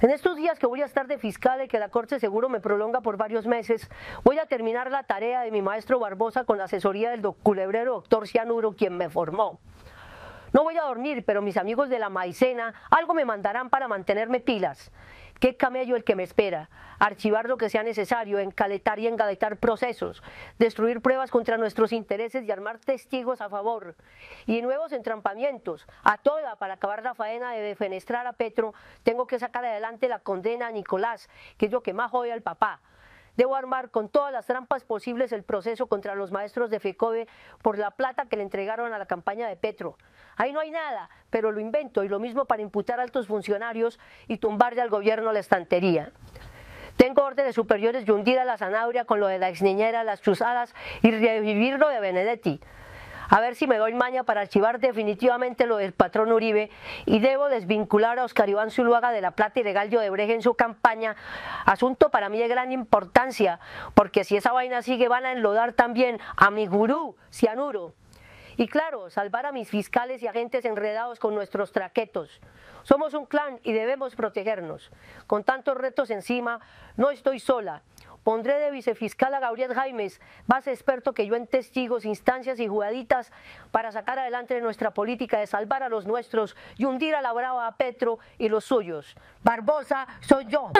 En estos días que voy a estar de fiscal y que la Corte seguro me prolonga por varios meses, voy a terminar la tarea de mi maestro Barbosa con la asesoría del culebrero doctor Cianuro, quien me formó. No voy a dormir, pero mis amigos de la maicena algo me mandarán para mantenerme pilas. Qué camello el que me espera. Archivar lo que sea necesario, encaletar y engaletar procesos, destruir pruebas contra nuestros intereses y armar testigos a favor. Y nuevos entrampamientos. A toda para acabar la faena de defenestrar a Petro, tengo que sacar adelante la condena a Nicolás, que es lo que más odia al papá. Debo armar con todas las trampas posibles el proceso contra los maestros de FECOBE por la plata que le entregaron a la campaña de Petro. Ahí no hay nada, pero lo invento y lo mismo para imputar a altos funcionarios y tumbarle al gobierno la estantería. Tengo órdenes superiores de hundir a la zanahoria con lo de la exniñera, las chuzadas y revivirlo de Benedetti. A ver si me doy maña para archivar definitivamente lo del patrón Uribe y debo desvincular a Oscar Iván Zuluaga de la plata ilegal de Odebrecht en su campaña. Asunto para mí de gran importancia, porque si esa vaina sigue van a enlodar también a mi gurú, Cianuro. Y claro, salvar a mis fiscales y agentes enredados con nuestros traquetos. Somos un clan y debemos protegernos. Con tantos retos encima, no estoy sola. Pondré de vicefiscal a Gabriel Jaimes, más experto que yo en testigos, instancias y jugaditas para sacar adelante nuestra política de salvar a los nuestros y hundir a la brava a Petro y los suyos. Barbosa soy yo.